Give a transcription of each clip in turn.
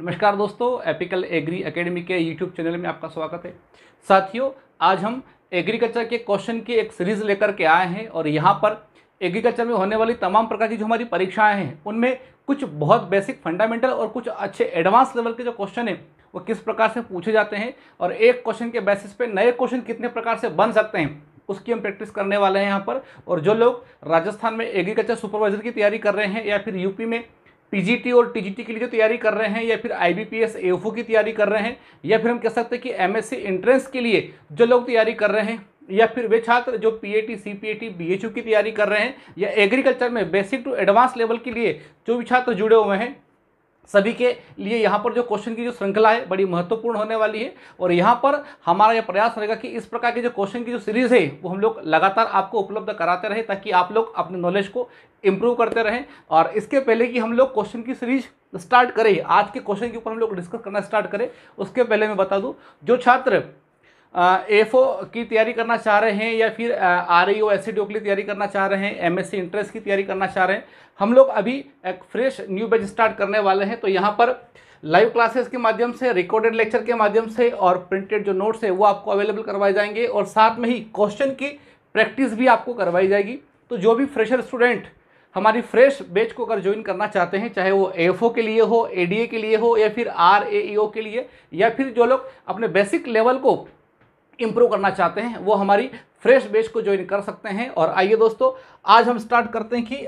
नमस्कार दोस्तों Apical Agri Academy के यूट्यूब चैनल में आपका स्वागत है साथियों आज हम एग्रीकल्चर के क्वेश्चन की एक सीरीज लेकर के आए हैं और यहाँ पर एग्रीकल्चर में होने वाली तमाम प्रकार की जो हमारी परीक्षाएं हैं उनमें कुछ बहुत बेसिक फंडामेंटल और कुछ अच्छे एडवांस लेवल के जो क्वेश्चन हैं वो किस प्रकार से पूछे जाते हैं और एक क्वेश्चन के बेसिस पे नए क्वेश्चन कितने प्रकार से बन सकते हैं उसकी हम प्रैक्टिस करने वाले हैं यहाँ पर और जो लोग राजस्थान में एग्रीकल्चर सुपरवाइजर की तैयारी कर रहे हैं या फिर यूपी में पीजीटी और टीजीटी के लिए जो तैयारी कर रहे हैं या फिर आईबीपीएस एएफओ की तैयारी कर रहे हैं या फिर हम कह सकते हैं कि एमएससी एंट्रेंस के लिए जो लोग तैयारी कर रहे हैं या फिर वे छात्र जो पीएटी सीपीएटी बीएचयू की तैयारी कर रहे हैं या एग्रीकल्चर में बेसिक टू एडवांस लेवल के लिए जो भी छात्र जुड़े हुए हैं सभी के लिए यहाँ पर जो क्वेश्चन की जो श्रृंखला है बड़ी महत्वपूर्ण होने वाली है और यहाँ पर हमारा यह प्रयास रहेगा कि इस प्रकार के जो क्वेश्चन की जो सीरीज है वो हम लोग लगातार आपको उपलब्ध कराते रहे ताकि आप लोग अपने नॉलेज को इम्प्रूव करते रहें और इसके पहले कि हम लोग क्वेश्चन की सीरीज स्टार्ट करें आज के क्वेश्चन के ऊपर हम लोग डिस्कस करना स्टार्ट करें उसके पहले मैं बता दूँ जो छात्र एफ की तैयारी करना चाह रहे हैं या फिर R E O S C की तैयारी करना चाह रहे हैं एम एस सी इंट्रेंस की तैयारी करना चाह रहे हैं हम लोग अभी एक फ्रेश न्यू बैच स्टार्ट करने वाले हैं तो यहाँ पर लाइव क्लासेस के माध्यम से रिकॉर्डेड लेक्चर के माध्यम से और प्रिंटेड जो नोट्स है वो आपको अवेलेबल करवाए जाएंगे और साथ में ही क्वेश्चन की प्रैक्टिस भी आपको करवाई जाएगी तो जो भी फ्रेशर स्टूडेंट हमारी फ्रेश बैच को अगर ज्वाइन करना चाहते हैं चाहे वो एफ के लिए हो ए के लिए हो या फिर आर e के लिए या फिर जो लोग अपने बेसिक लेवल को इम्प्रूव करना चाहते हैं वो हमारी फ्रेश बेच को ज्वाइन कर सकते हैं और आइए दोस्तों आज हम स्टार्ट करते हैं कि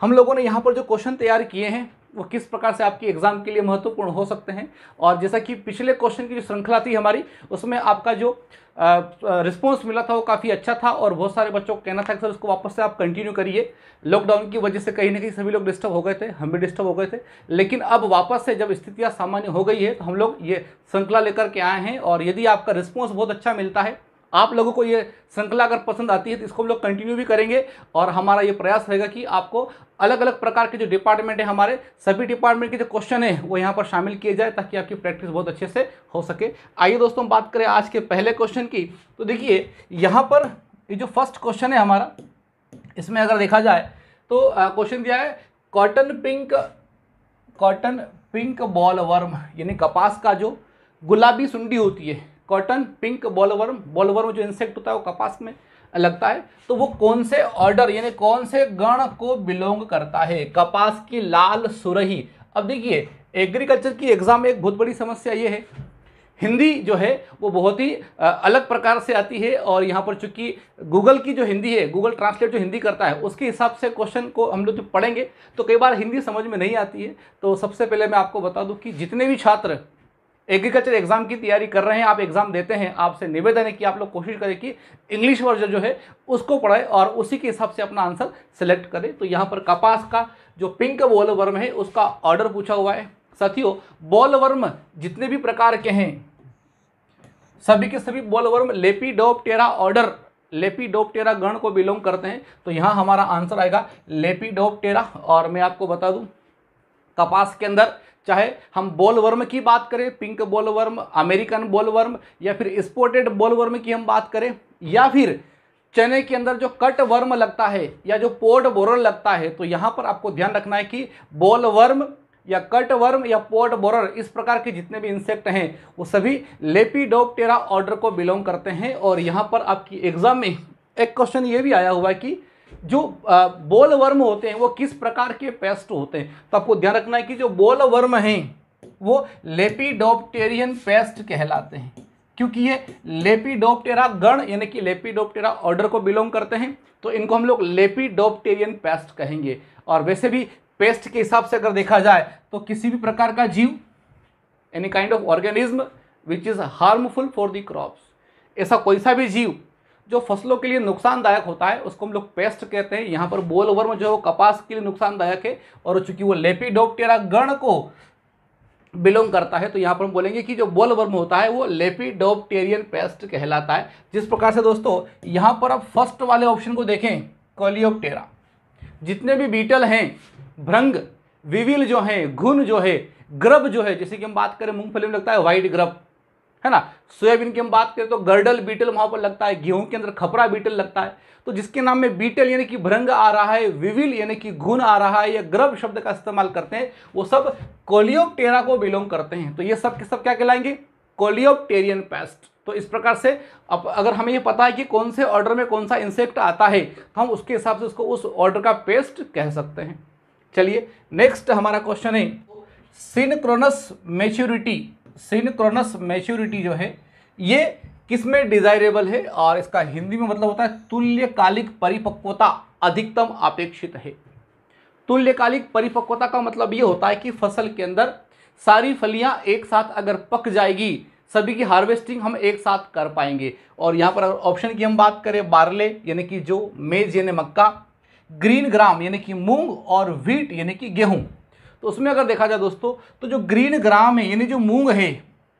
हम लोगों ने यहाँ पर जो क्वेश्चन तैयार किए हैं वो किस प्रकार से आपकी एग्ज़ाम के लिए महत्वपूर्ण हो सकते हैं और जैसा कि पिछले क्वेश्चन की जो श्रृंखला थी हमारी उसमें आपका जो रिस्पॉन्स मिला था वो काफ़ी अच्छा था और बहुत सारे बच्चों को कहना था कि सर उसको वापस से आप कंटिन्यू करिए लॉकडाउन की वजह से कहीं ना कहीं सभी लोग डिस्टर्ब हो गए थे हम भी डिस्टर्ब हो गए थे लेकिन अब वापस से जब स्थितियाँ सामान्य हो गई है तो हम लोग ये श्रृंखला लेकर के आए हैं और यदि आपका रिस्पॉन्स बहुत अच्छा मिलता है आप लोगों को ये श्रृंखला अगर पसंद आती है तो इसको हम लोग कंटिन्यू भी करेंगे और हमारा ये प्रयास रहेगा कि आपको अलग अलग प्रकार के जो डिपार्टमेंट है हमारे सभी डिपार्टमेंट के जो क्वेश्चन है वो यहाँ पर शामिल किए जाए ताकि आपकी प्रैक्टिस बहुत अच्छे से हो सके आइए दोस्तों हम बात करें आज के पहले क्वेश्चन की तो देखिए यहाँ पर ये जो फर्स्ट क्वेश्चन है हमारा इसमें अगर देखा जाए तो क्वेश्चन दिया है cotton pink cotton pink bollworm यानी कपास का जो गुलाबी सुंडी होती है कॉटन पिंक बॉलवर्म बॉलवर्म जो इंसेक्ट होता है वो कपास में लगता है तो वो कौन से ऑर्डर यानी कौन से गण को बिलोंग करता है कपास की लाल सुरही अब देखिए एग्रीकल्चर की एग्ज़ाम में एक बहुत बड़ी समस्या ये है हिंदी जो है वो बहुत ही अलग प्रकार से आती है और यहाँ पर चूंकि गूगल की जो हिंदी है गूगल ट्रांसलेट जो हिंदी करता है उसके हिसाब से क्वेश्चन को हम लोग जब पढ़ेंगे तो कई बार हिंदी समझ में नहीं आती है तो सबसे पहले मैं आपको बता दूँ कि जितने भी छात्र एग्रीकल्चर एग्जाम की तैयारी कर रहे हैं आप एग्जाम देते हैं आपसे निवेदन है कि आप लोग कोशिश करें कि इंग्लिश वर्जन जो है उसको पढ़ाएं और उसी के हिसाब से अपना आंसर सेलेक्ट करें तो यहाँ पर कपास का जो पिंक बॉल वर्म है उसका ऑर्डर पूछा हुआ है साथियों बॉल वर्म जितने भी प्रकार के हैं सभी के सभी bollworm Lepidoptera order Lepidoptera गण को बिलोंग करते हैं तो यहाँ हमारा आंसर आएगा लेपीडोपटेरा और मैं आपको बता दूँ कपास के अंदर चाहे हम बॉलवर्म की बात करें पिंक बॉलवर्म अमेरिकन बॉलवर्म या फिर स्पोर्टेड बॉलवर्म की हम बात करें या फिर चने के अंदर जो कट वर्म लगता है या जो पोर्ट बोरल लगता है तो यहाँ पर आपको ध्यान रखना है कि बॉलवर्म या कट वर्म या पोर्ट बोरर इस प्रकार के जितने भी इंसेक्ट हैं वो सभी लेपीडोपटेरा ऑर्डर को बिलोंग करते हैं और यहाँ पर आपकी एग्जाम में एक क्वेश्चन ये भी आया हुआ है कि जो बोल वर्म होते हैं वो किस प्रकार के पेस्ट होते हैं तो आपको ध्यान रखना है कि जो बोल वर्म हैं वो लेपिडोप्टेरियन पेस्ट कहलाते हैं क्योंकि ये लेपिडोप्टेरा गण यानी कि लेपिडोप्टेरा ऑर्डर को बिलोंग करते हैं तो इनको हम लोग लेपिडोप्टेरियन पेस्ट कहेंगे और वैसे भी पेस्ट के हिसाब से अगर देखा जाए तो किसी भी प्रकार का जीव any kind of organism which is harmful for the crops ऐसा कोई सा भी जीव जो फसलों के लिए नुकसानदायक होता है उसको हम लोग पेस्ट कहते हैं यहाँ पर बोल जो में जो कपास के लिए नुकसानदायक है और चूंकि वो लेपिडोप्टेरा गण को बिलोंग करता है तो यहाँ पर हम बोलेंगे कि जो बोलवर्म होता है वो लेपिडोप्टेरियन पेस्ट कहलाता है जिस प्रकार से दोस्तों यहाँ पर आप फर्स्ट वाले ऑप्शन को देखें कॉलियोप्टेरा जितने भी बीटल हैं भ्रंग विविल जो हैं घुन जो है ग्रब जो है जैसे कि हम बात करें मूंगफली में लगता है वाइट ग्रब है ना सोयाबीन की हम बात करें तो गर्डल बीटल वहाँ पर लगता है गेहूं के अंदर खपरा बीटल लगता है तो जिसके नाम में बीटल यानी कि भ्रंग आ रहा है विविल यानी कि घुन आ रहा है या ग्रभ शब्द का इस्तेमाल करते हैं वो सब कोलियोप्टेरा को बिलोंग करते हैं तो ये सब के सब क्या कहलाएंगे कोलियोप्टेरियन पेस्ट तो इस प्रकार से अब अगर हमें ये पता है कि कौन से ऑर्डर में कौन सा इंसेक्ट आता है तो हम उसके हिसाब से उसको उस ऑर्डर का पेस्ट कह सकते हैं चलिए नेक्स्ट हमारा क्वेश्चन है सिनक्रोनस मेच्योरिटी सिनक्रोनस मैच्योरिटी जो है ये किस में डिजायरेबल है और इसका हिंदी में मतलब होता है तुल्यकालिक परिपक्वता अधिकतम अपेक्षित है तुल्यकालिक परिपक्वता का मतलब ये होता है कि फसल के अंदर सारी फलियां एक साथ अगर पक जाएगी सभी की हार्वेस्टिंग हम एक साथ कर पाएंगे और यहाँ पर ऑप्शन की हम बात करें बारले यानी कि जो मेज यानी मक्का ग्रीन ग्राम यानी कि मूंग और व्हीट यानी कि गेहूँ तो उसमें अगर देखा जाए दोस्तों तो जो ग्रीन ग्राम है यानी जो मूंग है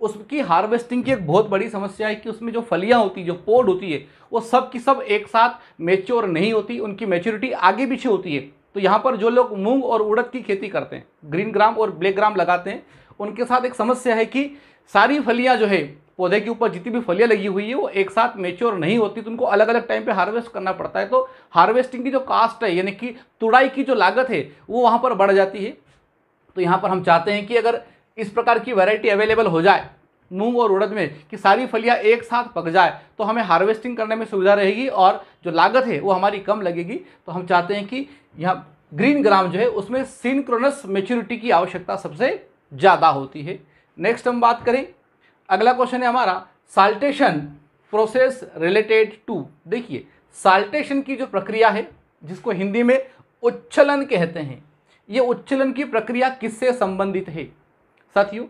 उसकी हार्वेस्टिंग की एक बहुत बड़ी समस्या है कि उसमें जो फलियाँ होती है जो पोड होती है वो सब की सब एक साथ मेच्योर नहीं होती उनकी मेच्योरिटी आगे पीछे होती है तो यहाँ पर जो लोग मूंग और उड़द की खेती करते हैं ग्रीन ग्राम और ब्लैक ग्राम लगाते हैं उनके साथ एक समस्या है कि सारी फलियाँ जो है पौधे के ऊपर जितनी भी फलियाँ लगी हुई है वो एक साथ मेच्योर नहीं होती तो उनको अलग अलग टाइम पे हार्वेस्ट करना पड़ता है तो हार्वेस्टिंग की जो कास्ट है यानी कि तुड़ाई की जो लागत है वो वहाँ पर बढ़ जाती है तो यहाँ पर हम चाहते हैं कि अगर इस प्रकार की वैरायटी अवेलेबल हो जाए मूंग और उड़द में कि सारी फलियाँ एक साथ पक जाए तो हमें हार्वेस्टिंग करने में सुविधा रहेगी और जो लागत है वो हमारी कम लगेगी तो हम चाहते हैं कि यहाँ ग्रीन ग्राम जो है उसमें सिंक्रोनस मेच्योरिटी की आवश्यकता सबसे ज़्यादा होती है नेक्स्ट हम बात करें अगला क्वेश्चन है हमारा साल्टेशन प्रोसेस रिलेटेड टू देखिए साल्टेशन की जो प्रक्रिया है जिसको हिंदी में उच्छलन कहते हैं ये उच्छलन की प्रक्रिया किससे संबंधित है साथियों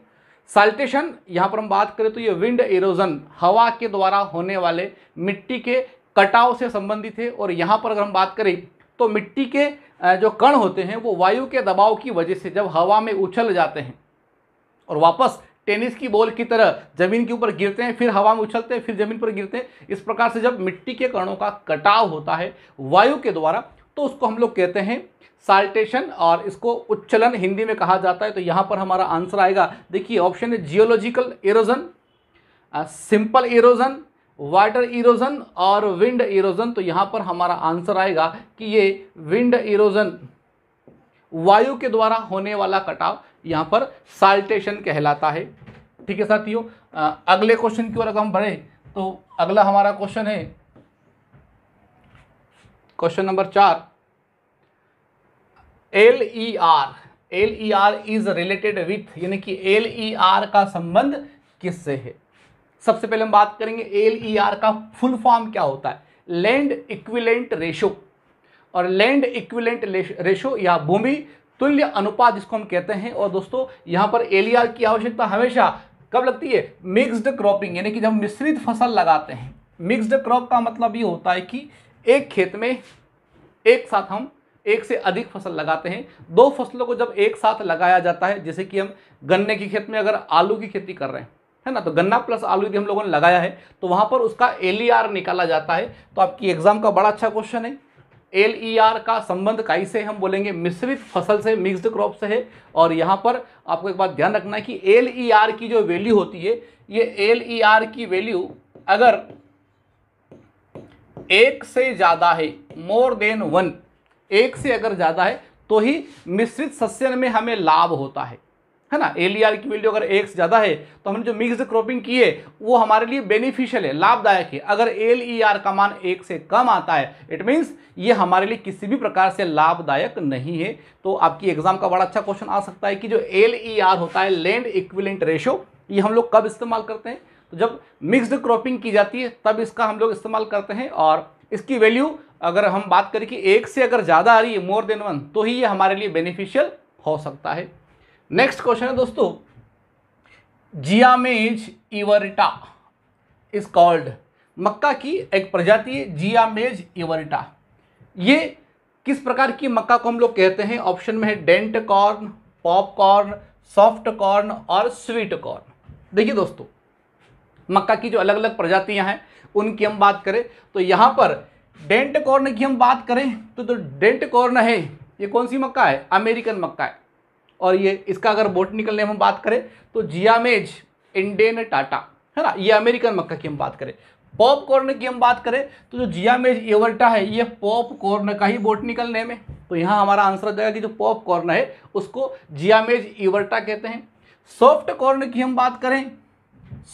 साल्टेशन यहाँ पर हम बात करें तो ये विंड एरोजन हवा के द्वारा होने वाले मिट्टी के कटाव से संबंधित है और यहाँ पर अगर हम बात करें तो मिट्टी के जो कण होते हैं वो वायु के दबाव की वजह से जब हवा में उछल जाते हैं और वापस टेनिस की बॉल की तरह जमीन के ऊपर गिरते हैं फिर हवा में उछलते हैं फिर जमीन पर गिरते हैं इस प्रकार से जब मिट्टी के कणों का कटाव होता है वायु के द्वारा तो उसको हम लोग कहते हैं साल्टेशन और इसको उच्चलन हिंदी में कहा जाता है तो यहाँ पर हमारा आंसर आएगा देखिए ऑप्शन है geological erosion simple erosion water erosion और विंड इरोजन तो यहाँ पर हमारा आंसर आएगा कि ये विंड इरोजन वायु के द्वारा होने वाला कटाव यहाँ पर साल्टेशन कहलाता है ठीक है साथियों अगले क्वेश्चन की ओर अगर हम बढ़ें तो अगला हमारा क्वेश्चन है क्वेश्चन नंबर चार L E R L E R is related with यानी कि एल ई आर का संबंध किससे है सबसे पहले हम बात करेंगे एल ई आर का फुल फॉर्म क्या होता है लैंड इक्विलेंट रेशो और लैंड इक्विलेंट रेशो या भूमि तुल्य अनुपात जिसको हम कहते हैं और दोस्तों यहां पर आर e की आवश्यकता हमेशा कब लगती है मिक्सड क्रॉपिंग यानी कि जब मिश्रित फसल लगाते हैं मिक्सड क्रॉप का मतलब ये होता है कि एक खेत में एक साथ हम एक से अधिक फसल लगाते हैं दो फसलों को जब एक साथ लगाया जाता है जैसे कि हम गन्ने की खेत में अगर आलू की खेती कर रहे हैं है ना तो गन्ना प्लस आलू यदि हम लोगों ने लगाया है तो वहाँ पर उसका एल e निकाला जाता है तो आपकी एग्जाम का बड़ा अच्छा क्वेश्चन है एल ई आर का संबंध काई से हम बोलेंगे मिश्रित फसल से मिक्सड क्रॉप से है और यहाँ पर आपको एक बात ध्यान रखना है कि एल ई आर की जो वैल्यू होती है ये एल ई आर की वैल्यू अगर एक से ज़्यादा है मोर देन वन एक से अगर ज़्यादा है तो ही मिश्रित सस्यन में हमें लाभ होता है है ना एल की वैल्यू अगर एक से ज़्यादा है तो हमने जो मिक्स क्रॉपिंग की है वो हमारे लिए बेनिफिशियल है लाभदायक है अगर एल ई आर का मान एक से कम आता है इट मीन्स ये हमारे लिए किसी भी प्रकार से लाभदायक नहीं है तो आपकी एग्जाम का बड़ा अच्छा क्वेश्चन आ सकता है कि जो एल ई आर होता है लैंड इक्विलेंट रेशो ये हम लोग कब इस्तेमाल करते हैं तो जब मिक्सड क्रॉपिंग की जाती है तब इसका हम लोग इस्तेमाल करते हैं और इसकी वैल्यू अगर हम बात करें कि एक से अगर ज़्यादा आ रही है मोर देन वन तो ही ये हमारे लिए बेनिफिशियल हो सकता है नेक्स्ट क्वेश्चन है दोस्तों जियामेज इवरिटा इज कॉल्ड मक्का की एक प्रजाति है जियामेज इवरिटा ये किस प्रकार की मक्का को हम लोग कहते हैं ऑप्शन में है dent corn popcorn soft corn और स्वीट कॉर्न देखिए दोस्तों मक्का की जो अलग अलग प्रजातियां हैं उनकी हम बात करें तो यहाँ पर डेंट कॉर्न की हम बात करें तो जो डेंट कॉर्न है ये कौन सी मक्का है अमेरिकन मक्का है और ये इसका अगर निकलने में हम बात करें तो जियामेज इंडियन टाटा है ना ये अमेरिकन मक्का की हम बात करें पॉपकॉर्न की हम बात करें तो जो जियामेज एवर्टा है ये पॉपकॉर्न का ही बोट निकलने में तो यहाँ हमारा आंसर हो जाएगा कि जो पॉपकॉर्न है उसको जियामेज इवर्टा कहते हैं सॉफ्ट कॉर्न की हम बात करें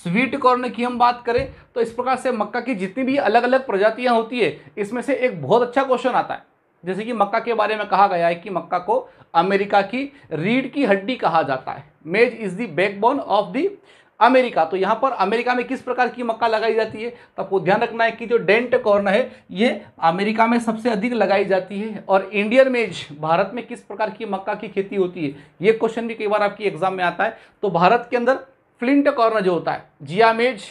स्वीट कॉर्न की हम बात करें तो इस प्रकार से मक्का की जितनी भी अलग अलग प्रजातियाँ होती है इसमें से एक बहुत अच्छा क्वेश्चन आता है जैसे कि मक्का के बारे में कहा गया है कि मक्का को अमेरिका की रीढ़ की हड्डी कहा जाता है maize is the backbone of the America तो यहाँ पर अमेरिका में किस प्रकार की मक्का लगाई जाती है तो आपको ध्यान रखना है कि जो डेंट कॉर्न है ये अमेरिका में सबसे अधिक लगाई जाती है और इंडियन मेज भारत में किस प्रकार की मक्का की खेती होती है ये क्वेश्चन भी कई बार आपकी एग्जाम में आता है तो भारत के अंदर फ्लिंट कॉर्नर जो होता है जियामेज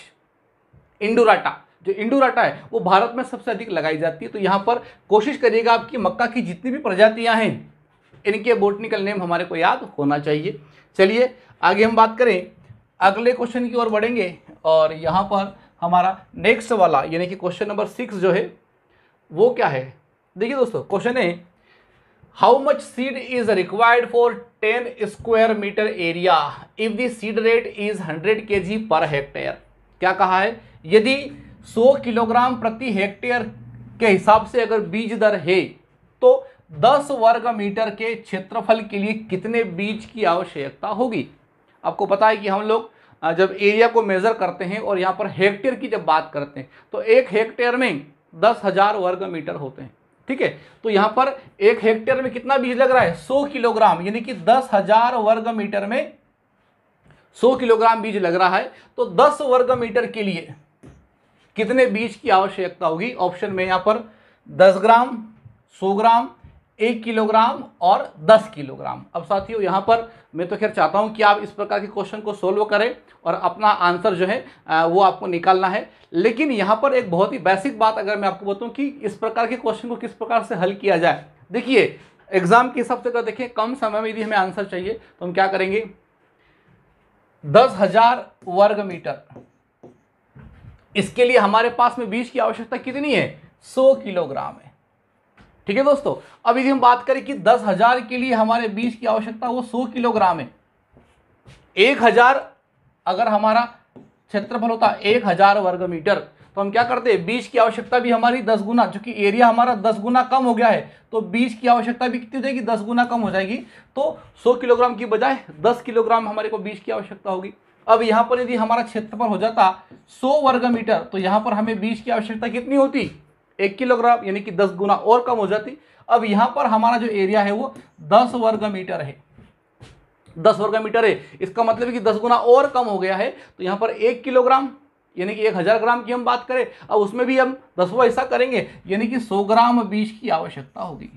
इंडोराटा जो इंडोराटा है वो भारत में सबसे अधिक लगाई जाती है तो यहाँ पर कोशिश करिएगा आपकी मक्का की जितनी भी प्रजातियाँ हैं इनके बोटनिकल नेम हमारे को याद होना चाहिए चलिए आगे हम बात करें अगले क्वेश्चन की ओर बढ़ेंगे और यहाँ पर हमारा नेक्स्ट वाला यानी कि क्वेश्चन नंबर सिक्स जो है वो क्या है देखिए दोस्तों क्वेश्चन है how much seed is required for 10 square metre area if the rate is hundred 100 g per hectare क्या कहा है यदि 100 किलोग्राम प्रति हेक्टेयर के हिसाब से अगर बीज दर है तो 10 वर्ग मीटर के क्षेत्रफल के लिए कितने बीज की आवश्यकता होगी आपको पता है कि हम लोग जब एरिया को मेज़र करते हैं और यहाँ पर हेक्टेयर की जब बात करते हैं तो एक हेक्टेयर में दस हज़ार वर्ग मीटर होते हैं ठीक है तो यहां पर एक हेक्टेयर में कितना बीज लग रहा है सौ किलोग्राम यानी कि दस हजार वर्ग मीटर में सौ किलोग्राम बीज लग रहा है तो दस वर्ग मीटर के लिए कितने बीज की आवश्यकता होगी ऑप्शन में यहां पर दस ग्राम सौ ग्राम एक किलोग्राम और दस किलोग्राम अब साथियों यहाँ पर मैं तो खैर चाहता हूँ कि आप इस प्रकार के क्वेश्चन को सोल्व करें और अपना आंसर जो है वो आपको निकालना है लेकिन यहाँ पर एक बहुत ही बेसिक बात अगर मैं आपको बताऊँ कि इस प्रकार के क्वेश्चन को किस प्रकार से हल किया जाए देखिए एग्जाम के हिसाब से अगर देखें कम समय में यदि हमें आंसर चाहिए तो हम क्या करेंगे दस हजार वर्ग मीटर इसके लिए हमारे पास में बीज की आवश्यकता कितनी है सौ किलोग्राम है ठीक है दोस्तों अब यदि हम बात करें कि दस हजार के लिए हमारे बीज की आवश्यकता वो सौ किलोग्राम है एक हजार अगर हमारा क्षेत्रफल होता एक हजार वर्ग मीटर तो हम क्या करते हैं बीज की आवश्यकता भी हमारी दस गुना चूंकि एरिया हमारा दस गुना कम हो गया है तो बीज की आवश्यकता भी कितनी हो जाएगी दस गुना कम हो जाएगी तो सौ किलोग्राम की बजाय दस किलोग्राम हमारे को बीज की आवश्यकता होगी अब यहाँ पर यदि हमारा क्षेत्रफल हो जाता सौ वर्ग मीटर तो यहाँ पर हमें बीज की आवश्यकता कितनी होती एक किलोग्राम यानी कि दस गुना और कम हो जाती अब यहाँ पर हमारा जो एरिया है वो दस वर्ग मीटर है दस वर्ग मीटर है इसका मतलब है कि दस गुना और कम हो गया है तो यहाँ पर एक किलोग्राम यानी कि एक हज़ार ग्राम की हम बात करें अब उसमें भी हम दसवा हिस्सा करेंगे यानी कि सौ ग्राम बीज की आवश्यकता होगी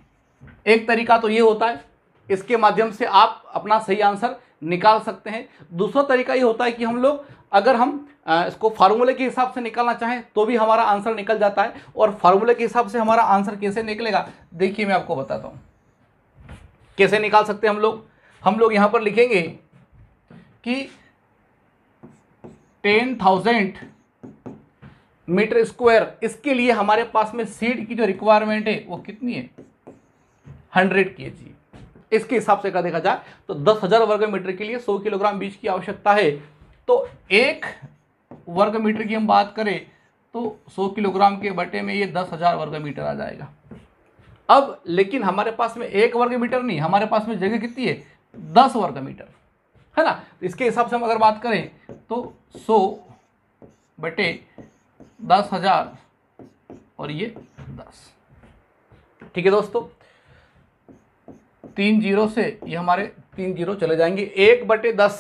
एक तरीका तो ये होता है इसके माध्यम से आप अपना सही आंसर निकाल सकते हैं दूसरा तरीका ये होता है कि हम लोग अगर हम इसको फार्मूले के हिसाब से निकालना चाहें तो भी हमारा आंसर निकल जाता है और फार्मूले के हिसाब से हमारा आंसर कैसे निकलेगा देखिए मैं आपको बताता हूँ कैसे निकाल सकते हैं हम लोग हम लोग यहाँ पर लिखेंगे कि टेन थाउजेंड मीटर स्क्वायर इसके लिए हमारे पास में सीड की जो रिक्वायरमेंट है वो कितनी है हंड्रेड के जी इसके हिसाब से अगर देखा जाए तो दस हज़ार वर्ग मीटर के लिए सौ किलोग्राम बीज की आवश्यकता है तो एक वर्ग मीटर की हम बात करें तो सौ किलोग्राम के बटे में ये दस हज़ार वर्ग मीटर आ जाएगा अब लेकिन हमारे पास में एक वर्ग मीटर नहीं हमारे पास में जगह कितनी है दस वर्ग मीटर है ना तो इसके हिसाब से हम अगर बात करें तो सौ बटे दस हज़ार और ये दस ठीक है दोस्तों तीन जीरो से ये हमारे तीन जीरो चले जाएंगे एक बटे दस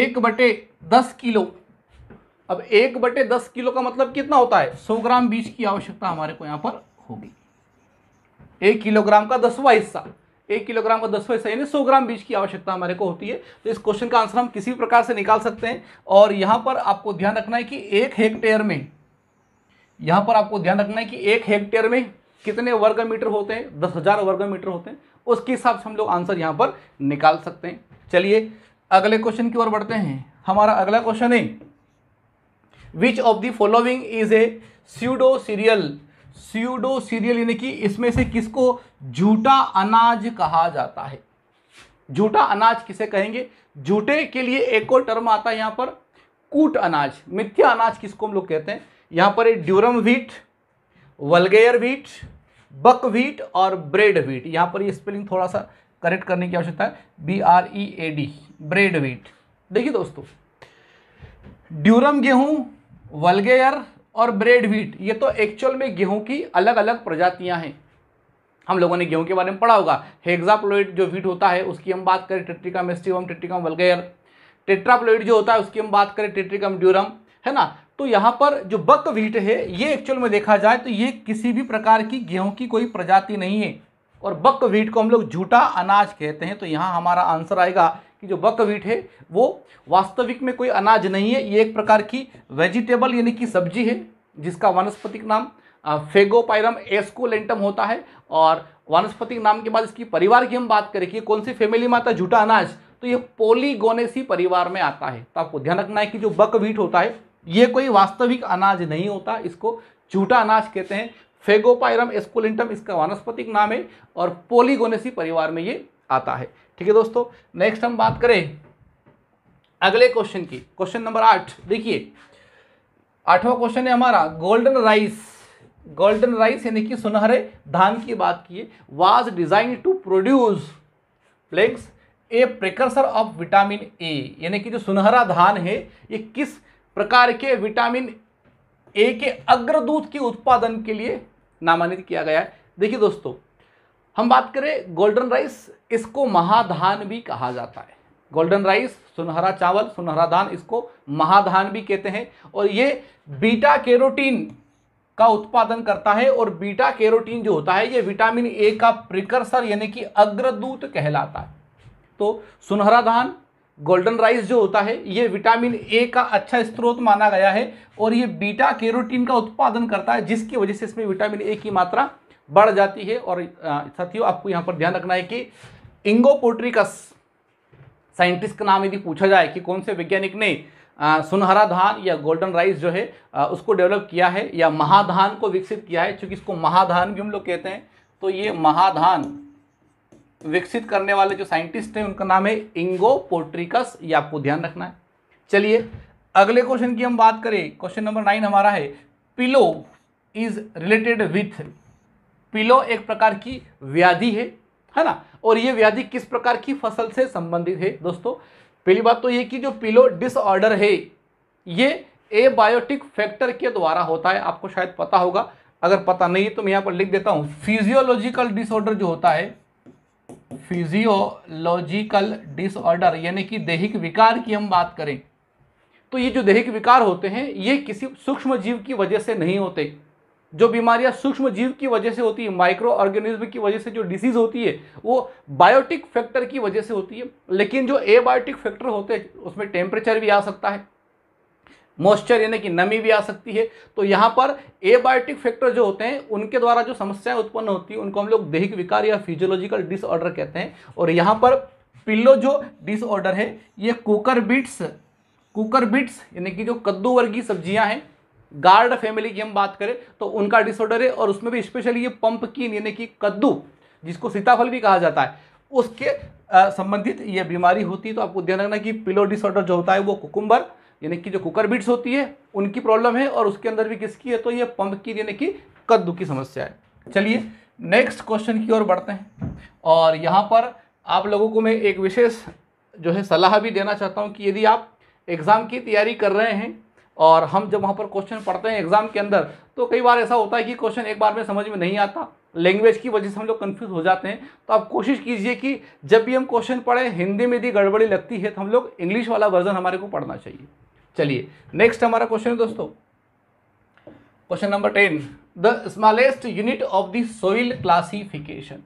एक बटे दस किलो अब एक बटे दस किलो का मतलब कितना होता है सौ ग्राम बीज की आवश्यकता हमारे को यहाँ पर होगी एक किलोग्राम का दसवा हिस्सा एक किलोग्राम का दसवा हिस्सा यानी सौ ग्राम बीज की आवश्यकता हमारे को होती है तो इस क्वेश्चन का आंसर हम किसी भी प्रकार से निकाल सकते हैं और यहाँ पर आपको ध्यान रखना है कि एक हेक्टेयर में यहाँ पर आपको ध्यान रखना है कि एक हेक्टेयर में कितने वर्ग मीटर होते हैं दस हज़ार वर्ग मीटर होते हैं उसके हिसाब से हम लोग आंसर यहाँ पर निकाल सकते हैं चलिए अगले क्वेश्चन की ओर बढ़ते हैं हमारा अगला क्वेश्चन है which of the following is a pseudo cereal pseudo cereal यानी कि इसमें से किसको झूठा अनाज कहा जाता है झूठा अनाज किसे कहेंगे झूठे के लिए एक और टर्म आता है यहाँ पर कूट अनाज मिथ्या अनाज किसको हम लोग कहते हैं यहाँ पर durum wheat vulgare wheat buckwheat और ब्रेड व्हीट यहाँ पर ये स्पेलिंग थोड़ा सा करेक्ट करने की आवश्यकता है B R E A D bread wheat देखिए दोस्तों ड्यूरम गेहूं वलगेयर और ब्रेड व्हीट ये तो एक्चुअल में गेहूं की अलग अलग प्रजातियां हैं हम लोगों ने गेहूं के बारे में पढ़ा होगा हेग्जाप्लोइड जो वीट होता है उसकी हम बात करें टेट्रिकम एस्टिवम टेट्रिकम वलगेयर टेट्राप्लोइड जो होता है उसकी हम बात करें टेट्रिकम ड्यूरम है ना तो यहाँ पर जो बक व्हीट है ये एक्चुअल में देखा जाए तो ये किसी भी प्रकार की गेहूं की कोई प्रजाति नहीं है और बक व्हीट को हम लोग झूठा अनाज कहते हैं तो यहाँ हमारा आंसर आएगा कि जो बक व्हीट है वो वास्तविक में कोई अनाज नहीं है ये एक प्रकार की वेजिटेबल यानी कि सब्जी है जिसका वनस्पतिक नाम फेगोपायरम एस्कोलेंटम होता है और वनस्पतिक नाम के बाद इसकी परिवार की हम बात करें कि कौन सी फैमिली में आता है झूठा अनाज तो ये पोलीगोनेसी परिवार में आता है तो आपको ध्यान रखना है कि जो बक व्हीट होता है ये कोई वास्तविक अनाज नहीं होता इसको झूठा अनाज कहते हैं फेगोपायरम एस्कुलेंटम इसका वानस्पतिक नाम है और पोलीगोनेसी परिवार में ये आता है ठीक है दोस्तों नेक्स्ट हम बात करें अगले क्वेश्चन की क्वेश्चन नंबर आठ देखिए आठवां क्वेश्चन है हमारा गोल्डन राइस गोल्डन राइस यानी कि सुनहरे धान की बात की was designed to produce flex a precursor of vitamin A यानी कि जो सुनहरा धान है ये किस प्रकार के विटामिन ए के अग्रदूत के उत्पादन के लिए नामांकित किया गया है देखिए दोस्तों हम बात करें गोल्डन राइस इसको महाधान भी कहा जाता है गोल्डन राइस सुनहरा चावल सुनहरा धान इसको महाधान भी कहते हैं और ये बीटा कैरोटीन का उत्पादन करता है और बीटा कैरोटीन जो होता है ये विटामिन ए का प्रिकर्सर यानी कि अग्रदूत कहलाता है तो सुनहरा धान गोल्डन राइस जो होता है ये विटामिन ए का अच्छा स्रोत माना गया है और ये बीटा कैरोटीन का उत्पादन करता है जिसकी वजह से इसमें विटामिन ए की मात्रा बढ़ जाती है और साथियों आपको यहाँ पर ध्यान रखना है कि इंगो पोट्रिकस साइंटिस्ट का नाम यदि पूछा जाए कि कौन से वैज्ञानिक ने आ, सुनहरा धान या गोल्डन राइस जो है आ, उसको डेवलप किया है या महाधान को विकसित किया है चूंकि इसको महाधान भी हम लोग कहते हैं तो ये महाधान विकसित करने वाले जो साइंटिस्ट हैं उनका नाम है इंगो पोट्रिकस ये आपको ध्यान रखना है चलिए अगले क्वेश्चन की हम बात करें क्वेश्चन नंबर नाइन हमारा है pillow is related with pillow एक प्रकार की व्याधि है है ना और ये व्याधि किस प्रकार की फसल से संबंधित है दोस्तों पहली बात तो ये कि जो पिलो डिसऑर्डर है ये एबायोटिक फैक्टर के द्वारा होता है आपको शायद पता होगा अगर पता नहीं है तो मैं यहाँ पर लिख देता हूँ फिजियोलॉजिकल डिसऑर्डर जो होता है फिजियोलॉजिकल डिसऑर्डर यानी कि दैहिक विकार की हम बात करें तो ये जो दैहिक विकार होते हैं ये किसी सूक्ष्म जीव की वजह से नहीं होते जो बीमारियां सूक्ष्म जीव की वजह से होती है माइक्रो ऑर्गेनिज्म की वजह से जो डिसीज़ होती है वो बायोटिक फैक्टर की वजह से होती है लेकिन जो एबायोटिक फैक्टर होते हैं उसमें टेम्परेचर भी आ सकता है मॉइस्चर यानी कि नमी भी आ सकती है तो यहाँ पर एबायोटिक फैक्टर जो होते हैं उनके द्वारा जो समस्याएं उत्पन्न होती हैं उनको हम लोग दैहिक विकार या फिजियोलॉजिकल डिसऑर्डर कहते हैं और यहाँ पर पिल्लो जो डिसऑर्डर है ये कुकर बीट्स कुकर बीट्स यानी कि जो कद्दू वर्ग की सब्जियाँ हैं गार्ड फैमिली की हम बात करें तो उनका डिसऑर्डर है और उसमें भी स्पेशली ये पंपकिन यानी कि कद्दू जिसको सीताफल भी कहा जाता है उसके संबंधित ये बीमारी होती है तो आपको ध्यान रखना कि पिलो डिसऑर्डर जो होता है वो कुकुम्बर यानी कि जो कुकर बीट्स होती है उनकी प्रॉब्लम है और उसके अंदर भी किसकी है तो ये पंप की यानी कि कद्दू की समस्या है चलिए नेक्स्ट क्वेश्चन की ओर बढ़ते हैं और यहाँ पर आप लोगों को मैं एक विशेष जो है सलाह भी देना चाहता हूँ कि यदि आप एग्ज़ाम की तैयारी कर रहे हैं और हम जब वहाँ पर क्वेश्चन पढ़ते हैं एग्ज़ाम के अंदर तो कई बार ऐसा होता है कि क्वेश्चन एक बार में समझ में नहीं आता लैंग्वेज की वजह से हम लोग कन्फ्यूज़ हो जाते हैं तो आप कोशिश कीजिए कि जब भी हम क्वेश्चन पढ़ें हिंदी में यदि गड़बड़ी लगती है तो हम लोग इंग्लिश वाला वर्जन हमारे को पढ़ना चाहिए चलिए नेक्स्ट हमारा क्वेश्चन है दोस्तों question number ten the smallest unit of the soil classification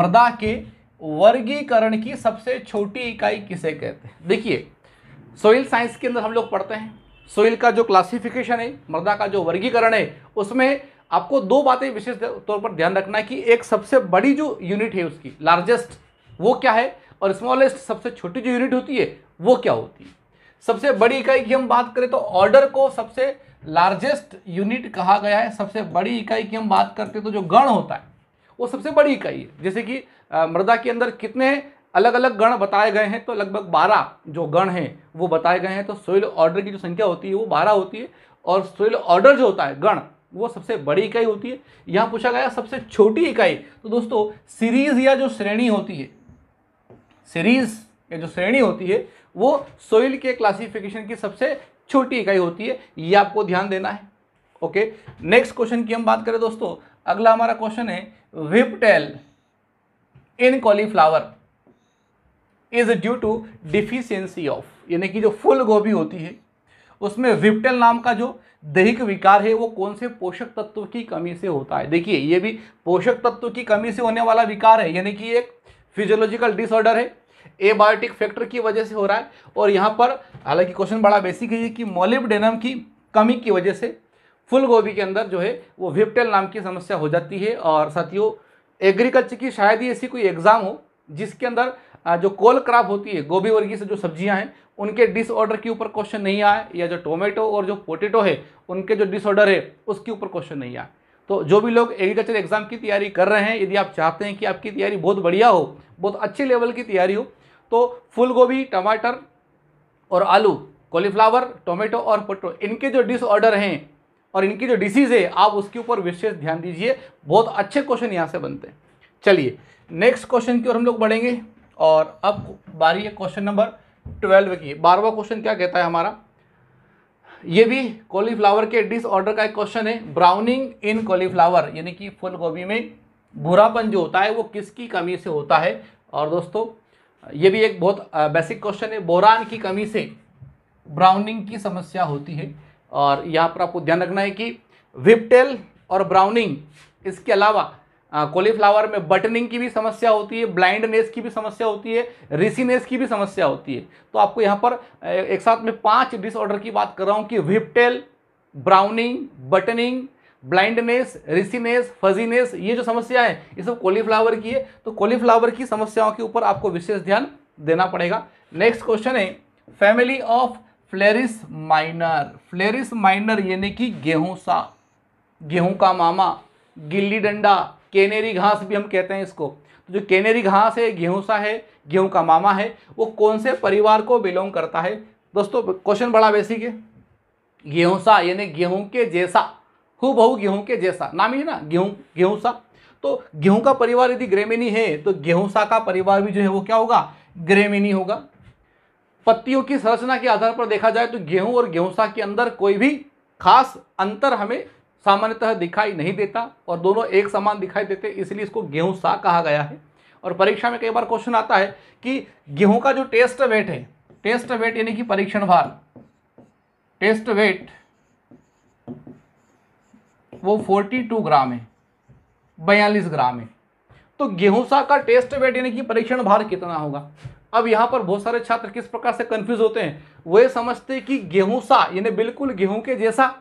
मृदा के वर्गीकरण की सबसे छोटी इकाई किसे कहते हैं देखिए सोइल साइंस के अंदर हम लोग पढ़ते हैं सोइल का जो क्लासिफिकेशन है मृदा का जो वर्गीकरण है उसमें आपको दो बातें विशेष तौर पर ध्यान रखना है कि एक सबसे बड़ी जो यूनिट है उसकी लार्जेस्ट वो क्या है और स्मॉलेस्ट सबसे छोटी जो यूनिट होती है वो क्या होती है सबसे बड़ी इकाई की हम बात करें तो ऑर्डर को सबसे लार्जेस्ट यूनिट कहा गया है सबसे बड़ी इकाई की हम बात करते हैं तो जो गण होता है वो सबसे बड़ी इकाई है जैसे कि मृदा के अंदर कितने अलग अलग गण बताए गए हैं तो लगभग बारह जो गण हैं वो बताए गए हैं तो सोइल ऑर्डर की जो संख्या होती है वो बारह होती है और सोइल ऑर्डर जो होता है गण वो सबसे बड़ी इकाई होती है यहाँ पूछा गया सबसे छोटी इकाई तो दोस्तों सीरीज या जो श्रेणी होती है सीरीज या जो श्रेणी होती है वो सोइल के क्लासिफिकेशन की सबसे छोटी इकाई होती है ये आपको ध्यान देना है ओके नेक्स्ट क्वेश्चन की हम बात करें दोस्तों अगला हमारा क्वेश्चन है whiptail in cauliflower is due to deficiency of यानी कि जो फुल गोभी होती है उसमें विपटेल नाम का जो दैहिक विकार है वो कौन से पोषक तत्व की कमी से होता है देखिए ये भी पोषक तत्व की कमी से होने वाला विकार है यानी कि एक फिजियोलॉजिकल डिसऑर्डर है एबायोटिक फैक्टर की वजह से हो रहा है और यहाँ पर हालांकि क्वेश्चन बड़ा बेसिक है कि मोलिबडेनम की कमी की वजह से फुल गोभी के अंदर जो है वो विपटेल नाम की समस्या हो जाती है और साथियों एग्रीकल्चर की शायद ही ऐसी कोई एग्ज़ाम हो जिसके अंदर जो कोल क्राप होती है गोभी वर्गी से जो सब्जियां हैं उनके डिसऑर्डर के ऊपर क्वेश्चन नहीं आए या जो टोमेटो और जो पोटेटो है उनके जो डिसऑर्डर है उसके ऊपर क्वेश्चन नहीं आए तो जो भी लोग एग्रीकल्चर एग्ज़ाम की तैयारी कर रहे हैं यदि आप चाहते हैं कि आपकी तैयारी बहुत बढ़िया हो बहुत अच्छे लेवल की तैयारी हो तो फुल गोभी टमाटर और आलू कॉलीफ्लावर टोमेटो और पोटो इनके जो डिसऑर्डर हैं और इनकी जो डिसीज़ है आप उसके ऊपर विशेष ध्यान दीजिए बहुत अच्छे क्वेश्चन यहाँ से बनते हैं चलिए नेक्स्ट क्वेश्चन की ओर हम लोग बढ़ेंगे और अब बारी है क्वेश्चन नंबर ट्वेल्व की बारहवा क्वेश्चन क्या कहता है हमारा ये भी कॉलीफ्लावर के डिसऑर्डर का एक क्वेश्चन है ब्राउनिंग इन कॉलीफ्लावर यानी कि फुल गोभी में भूरापन जो होता है वो किसकी कमी से होता है और दोस्तों ये भी एक बहुत बेसिक क्वेश्चन है बोरान की कमी से ब्राउनिंग की समस्या होती है और यहाँ पर आपको ध्यान रखना है कि विपटेल और ब्राउनिंग इसके अलावा कोलीफ्लावर में बटनिंग की भी समस्या होती है ब्लाइंडनेस की भी समस्या होती है रिसीनेस की भी समस्या होती है तो आपको यहाँ पर एक साथ में पांच डिसऑर्डर की बात कर रहा हूँ कि whiptail browning buttoning blindness riciness fuzziness ये जो समस्या है ये सब कोलीफ्लावर की है तो कोलीफ्लावर की समस्याओं के ऊपर आपको विशेष ध्यान देना पड़ेगा नेक्स्ट क्वेश्चन है family of Phalaris minor Phalaris minor यानी कि गेहूं सा गेहूं का मामा गिल्ली डंडा केनेरी घास भी हम कहते हैं इसको तो जो केनेरी घास है सा है गेहूँ का मामा है वो कौन से परिवार को बिलोंग करता है दोस्तों क्वेश्चन बड़ा बेसिक है सा यानी गेहूं के जैसा हु बहु गेहूं के जैसा नाम ही है ना गेहूं सा तो गेहूँ का परिवार यदि ग्रेमिनी है तो सा का परिवार भी जो है वो क्या होगा ग्रेमिनी होगा पत्तियों की संरचना के आधार पर देखा जाए तो गेहूं और गेहूंसा के अंदर कोई भी खास अंतर हमें सामान्यतः दिखाई नहीं देता और दोनों एक समान दिखाई देते इसलिए इसको गेहूं सा कहा गया है और परीक्षा में कई बार क्वेश्चन आता है कि गेहूं का जो टेस्ट वेट है टेस्ट वेट यानी कि परीक्षण भार टेस्ट वेट वो 42 ग्राम है बयालीस ग्राम है तो गेहूं सा का टेस्ट वेट यानी कि परीक्षण भार कितना होगा अब यहाँ पर बहुत सारे छात्र किस प्रकार से कंफ्यूज होते हैं वे समझते हैं कि गेहूं सा यानी बिल्कुल गेहूं के जैसा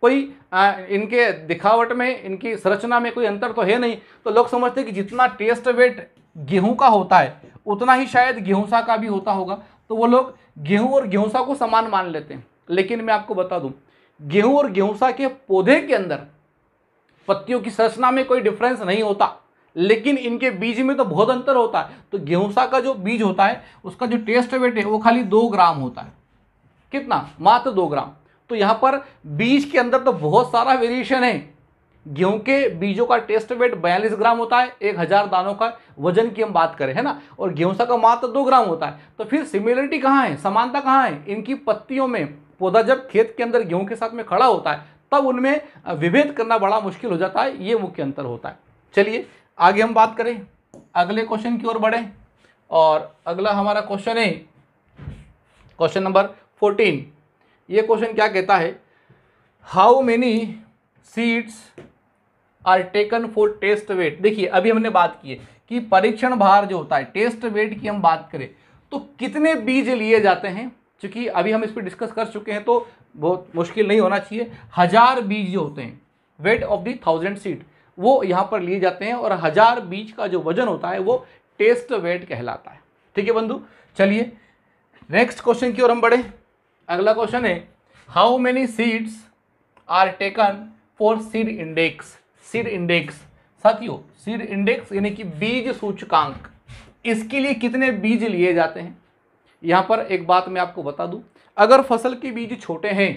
कोई आ, इनके दिखावट में इनकी संरचना में कोई अंतर तो है नहीं तो लोग समझते हैं कि जितना टेस्ट वेट गेहूं का होता है उतना ही शायद गेहूंसा का भी होता होगा तो वो लोग गेहूं और गेहूंसा को समान मान लेते हैं लेकिन मैं आपको बता दूं गेहूं और गेहूंसा के पौधे के अंदर पत्तियों की संरचना में कोई डिफरेंस नहीं होता लेकिन इनके बीज में तो बहुत अंतर होता है तो गेहूंसा का जो बीज होता है उसका जो टेस्ट वेट है वो खाली दो ग्राम होता है कितना मात्र दो ग्राम तो यहाँ पर बीज के अंदर तो बहुत सारा वेरिएशन है गेहूं के बीजों का टेस्ट वेट बयालीस ग्राम होता है एक हज़ार दानों का वजन की हम बात करें है ना और गेहूं का मात्र दो ग्राम होता है तो फिर सिमिलरिटी कहाँ है समानता कहाँ है इनकी पत्तियों में पौधा जब खेत के अंदर गेहूं के साथ में खड़ा होता है तब उनमें विभेद करना बड़ा मुश्किल हो जाता है ये मुख्य अंतर होता है चलिए आगे हम बात करें अगले क्वेश्चन की ओर बढ़ें और अगला हमारा क्वेश्चन है क्वेश्चन नंबर फोर्टीन ये क्वेश्चन क्या कहता है how many seeds are taken for test weight देखिए अभी हमने बात की है कि परीक्षण भार जो होता है टेस्ट वेट की हम बात करें तो कितने बीज लिए जाते हैं क्योंकि अभी हम इस पर डिस्कस कर चुके हैं तो बहुत मुश्किल नहीं होना चाहिए हज़ार बीज जो होते हैं weight of the thousand seed वो यहाँ पर लिए जाते हैं और हज़ार बीज का जो वजन होता है वो टेस्ट वेट कहलाता है ठीक है बंधु चलिए नेक्स्ट क्वेश्चन की ओर हम बढ़े अगला क्वेश्चन है how many seeds are taken for seed index seed index साथियों सीड इंडेक्स यानी कि बीज सूचकांक इसके लिए कितने बीज लिए जाते हैं यहाँ पर एक बात मैं आपको बता दूँ अगर फसल के बीज छोटे हैं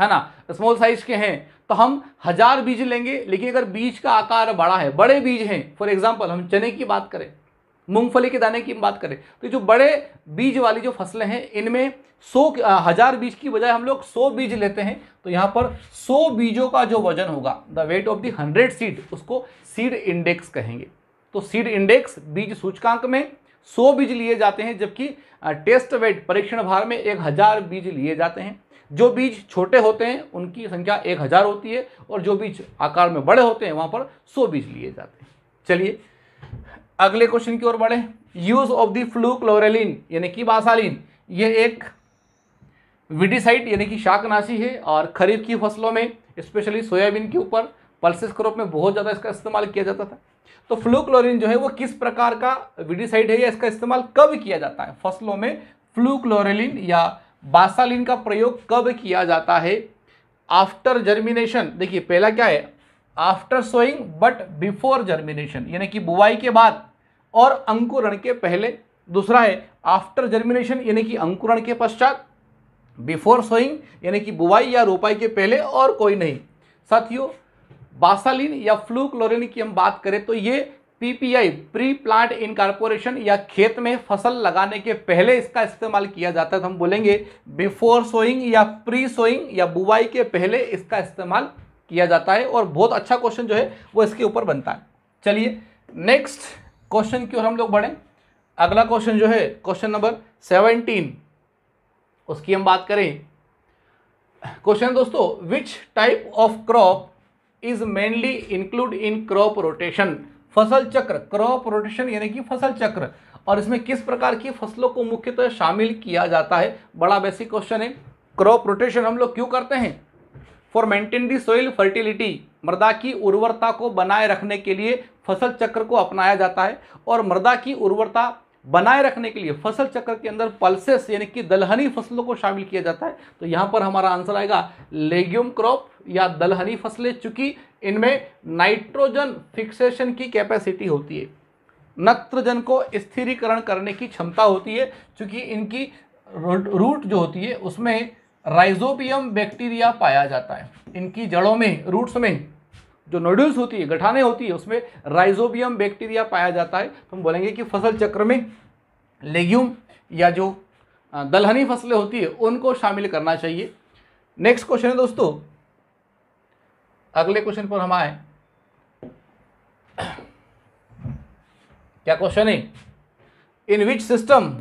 है ना स्मॉल साइज के हैं तो हम हज़ार बीज लेंगे लेकिन अगर बीज का आकार बड़ा है बड़े बीज हैं फॉर एग्जाम्पल हम चने की बात करें मूंगफली के दाने की बात करें तो जो बड़े बीज वाली जो फसलें हैं इनमें सौ हज़ार बीज की बजाय हम लोग सौ बीज लेते हैं तो यहाँ पर सौ बीजों का जो वजन होगा the weight of the hundred seed उसको सीड इंडेक्स कहेंगे तो सीड इंडेक्स बीज सूचकांक में सौ बीज लिए जाते हैं जबकि टेस्ट वेट परीक्षण भार में एक हज़ार बीज लिए जाते हैं जो बीज छोटे होते हैं उनकी संख्या एक हज़ार होती है और जो बीज आकार में बड़े होते हैं वहाँ पर सौ बीज लिए जाते हैं चलिए अगले क्वेश्चन की ओर बढ़े use of the fluchloralin यानी कि बासालिन ये एक विडिसाइड यानी कि शाकनाशी है और खरीफ की फसलों में स्पेशली सोयाबीन के ऊपर के क्रॉप में बहुत ज़्यादा इसका इस्तेमाल किया जाता था तो फ्लू क्लोरिन जो है वो किस प्रकार का विडिसाइड है या इसका इस्तेमाल कब किया जाता है फसलों में फ्लू क्लोरेलिन या बासालिन का प्रयोग कब किया जाता है आफ्टर जर्मिनेशन देखिए पहला क्या है after sowing but before germination यानी कि बुआई के बाद और अंकुरण के पहले दूसरा है आफ्टर जर्मिनेशन यानी कि अंकुरण के पश्चात बिफोर सोइंग यानी कि बुवाई या रोपाई के पहले और कोई नहीं साथियों बासालिन या फ्लू क्लोरिन की हम बात करें तो ये पीपीआई प्री प्लांट इनकारपोरेशन या खेत में फसल लगाने के पहले इसका इस्तेमाल किया जाता है तो हम बोलेंगे बिफोर सोइंग या प्री सोइंग या बुवाई के पहले इसका इस्तेमाल किया जाता है और बहुत अच्छा क्वेश्चन जो है वो इसके ऊपर बनता है चलिए नेक्स्ट क्वेश्चन की ओर हम लोग बढ़ें अगला क्वेश्चन जो है क्वेश्चन नंबर सेवनटीन उसकी हम बात करें क्वेश्चन दोस्तों which type of crop is mainly include in crop rotation फसल चक्र क्रॉप रोटेशन यानी कि फसल चक्र और इसमें किस प्रकार की फसलों को मुख्यतः शामिल किया जाता है बड़ा बेसिक क्वेश्चन है क्रॉप रोटेशन हम लोग क्यों करते हैं for maintain the soil fertility मृदा की उर्वरता को बनाए रखने के लिए फसल चक्र को अपनाया जाता है और मृदा की उर्वरता बनाए रखने के लिए फसल चक्र के अंदर पल्सेस यानी कि दलहनी फसलों को शामिल किया जाता है तो यहाँ पर हमारा आंसर आएगा लेग्यूम क्रॉप या दलहनी फसलें चूंकि इनमें नाइट्रोजन फिक्सेशन की कैपेसिटी होती है नत्रजन को स्थिरीकरण करने की क्षमता होती है चूंकि इनकी रूट जो होती है उसमें राइजोबियम बैक्टीरिया पाया जाता है इनकी जड़ों में रूट्स में जो नोड्यूल्स होती है गठाने होती है उसमें राइजोबियम बैक्टीरिया पाया जाता है तो हम बोलेंगे कि फसल चक्र में लेग्यूम या जो दलहनी फसलें होती है उनको शामिल करना चाहिए नेक्स्ट क्वेश्चन है दोस्तों अगले क्वेश्चन पर हम आए क्या क्वेश्चन है in which system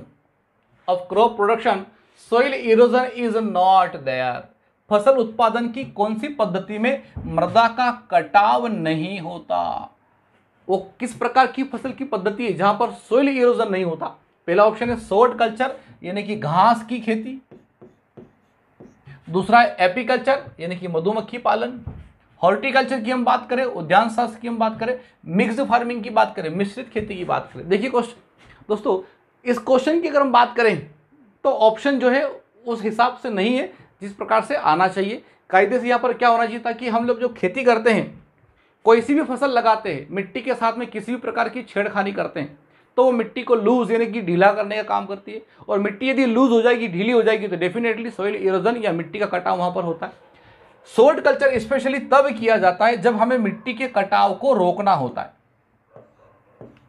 of crop production soil erosion is not there फसल उत्पादन की कौन सी पद्धति में मृदा का कटाव नहीं होता वो किस प्रकार की फसल की पद्धति है जहां पर सोइल इरोजन नहीं होता पहला ऑप्शन है सोट कल्चर यानी कि घास की खेती दूसरा है एपीकल्चर यानी कि मधुमक्खी पालन हॉर्टिकल्चर की हम बात करें उद्यान शास्त्र की हम बात करें मिक्स फार्मिंग की बात करें मिश्रित खेती की बात करें देखिए क्वेश्चन दोस्तों इस क्वेश्चन की अगर हम बात करें तो ऑप्शन जो है उस हिसाब से नहीं है जिस प्रकार से आना चाहिए कायदे से यहाँ पर क्या होना चाहिए ताकि हम लोग जो खेती करते हैं कोई सी भी फसल लगाते हैं मिट्टी के साथ में किसी भी प्रकार की छेड़खानी करते हैं तो वो मिट्टी को लूज यानी कि ढीला करने का काम करती है और मिट्टी यदि लूज हो जाएगी ढीली हो जाएगी तो डेफिनेटली सॉइल इरोजन या मिट्टी का कटाव वहाँ पर होता है सोल्ट कल्चर स्पेशली तब किया जाता है जब हमें मिट्टी के कटाव को रोकना होता है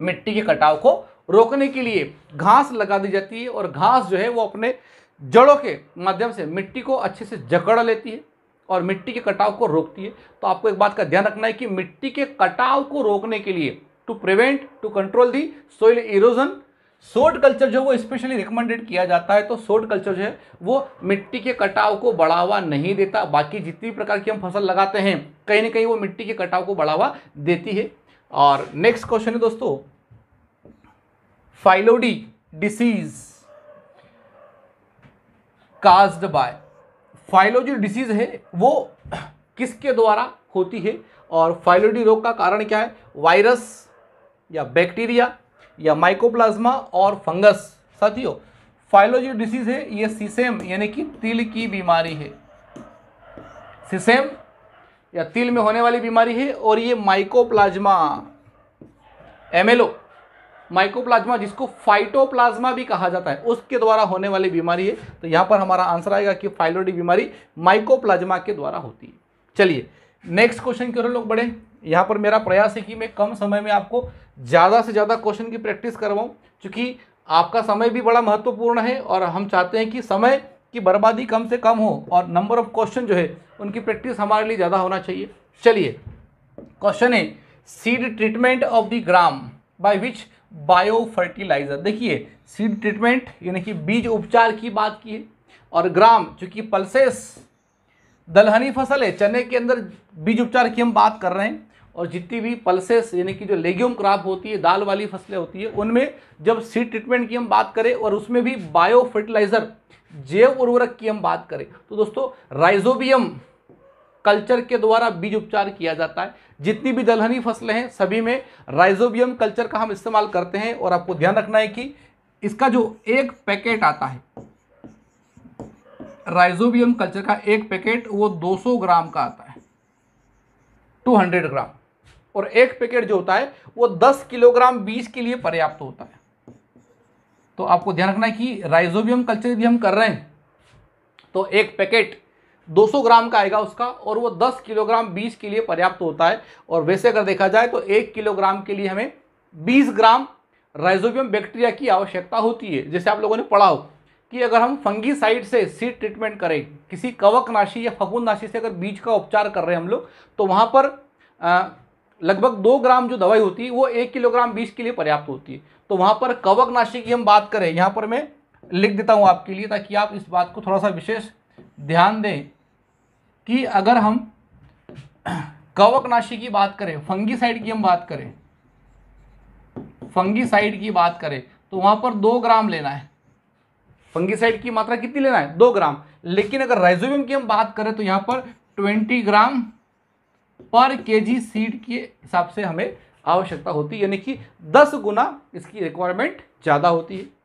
मिट्टी के कटाव को रोकने के लिए घास लगा दी जाती है और घास जो है वो अपने जड़ों के माध्यम से मिट्टी को अच्छे से जकड़ लेती है और मिट्टी के कटाव को रोकती है तो आपको एक बात का ध्यान रखना है कि मिट्टी के कटाव को रोकने के लिए to prevent to control the soil erosion sod culture जो है वो स्पेशली रिकमेंडेड किया जाता है तो सोड कल्चर जो है वो मिट्टी के कटाव को बढ़ावा नहीं देता बाकी जितनी प्रकार की हम फसल लगाते हैं कहीं ना कहीं वो मिट्टी के कटाव को बढ़ावा देती है और नेक्स्ट क्वेश्चन है दोस्तों phyllody disease caused by phyllo जो डिसीज है वो किसके द्वारा होती है और फाइलोडी रोग का कारण क्या है वायरस या बैक्टीरिया या माइकोप्लाज्मा और फंगस साथियों फाइलोजी डिसीज है ये सीसेम यानी कि तिल की बीमारी है सीसेम या तिल में होने वाली बीमारी है और ये माइकोप्लाज्मा एमेलो माइकोप्लाज्मा जिसको फाइटोप्लाज्मा भी कहा जाता है उसके द्वारा होने वाली बीमारी है तो यहाँ पर हमारा आंसर आएगा कि फाइलोडी बीमारी माइकोप्लाज्मा के द्वारा होती है चलिए नेक्स्ट क्वेश्चन की ओर लोग बढ़े यहाँ पर मेरा प्रयास है कि मैं कम समय में आपको ज़्यादा से ज़्यादा क्वेश्चन की प्रैक्टिस करवाऊँ चूँकि आपका समय भी बड़ा महत्वपूर्ण है और हम चाहते हैं कि समय की बर्बादी कम से कम हो और नंबर ऑफ क्वेश्चन जो है उनकी प्रैक्टिस हमारे लिए ज़्यादा होना चाहिए चलिए क्वेश्चन है seed treatment of the gram by which bio fertiliser देखिए सीड ट्रीटमेंट यानी कि बीज उपचार की बात की है और ग्राम चूँकि पल्सेस दलहनी फसल है चने के अंदर बीज उपचार की हम बात कर रहे हैं और जितनी भी पल्सेस यानी कि जो लेग्यूम क्रॉप होती है दाल वाली फसलें होती है उनमें जब सीड ट्रीटमेंट की हम बात करें और उसमें भी बायो फर्टिलाइज़र जैव उर्वरक की हम बात करें तो दोस्तों राइजोबियम कल्चर के द्वारा बीज उपचार किया जाता है जितनी भी दलहनी फसलें हैं सभी में राइजोबियम कल्चर का हम इस्तेमाल करते हैं और आपको ध्यान रखना है कि इसका जो एक पैकेट आता है राइजोबियम कल्चर का एक पैकेट वो 200 ग्राम का आता है 200 ग्राम और एक पैकेट जो होता है वो 10 किलोग्राम बीज के लिए पर्याप्त होता है तो आपको ध्यान रखना है कि राइजोबियम कल्चर भी हम कर रहे हैं तो एक पैकेट 200 ग्राम का आएगा उसका और वो 10 किलोग्राम बीज के लिए पर्याप्त होता है और वैसे अगर देखा जाए तो एक किलोग्राम के लिए हमें 20 ग्राम राइजोबियम बैक्टीरिया की आवश्यकता होती है जैसे आप लोगों ने पढ़ा हो कि अगर हम फंगी साइड से सीड ट्रीटमेंट करें किसी कवकनाशी या फकुंदनाशी से अगर बीज का उपचार कर रहे हैं हम लोग तो वहाँ पर लगभग दो ग्राम जो दवाई होती है वो एक किलोग्राम बीज के लिए पर्याप्त होती है तो वहाँ पर कवकनाशी की हम बात करें यहाँ पर मैं लिख देता हूँ आपके लिए ताकि आप इस बात को थोड़ा सा विशेष ध्यान दें कि अगर हम कवकनाशी की बात करें फंगीसाइड की हम बात करें फंगीसाइड की बात करें तो वहां पर दो ग्राम लेना है फंगीसाइड की मात्रा कितनी लेना है दो ग्राम लेकिन अगर राइजोबियम की हम बात करें तो यहाँ पर ट्वेंटी ग्राम पर केजी सीड के हिसाब से हमें आवश्यकता होती है यानी कि दस गुना इसकी रिक्वायरमेंट ज़्यादा होती है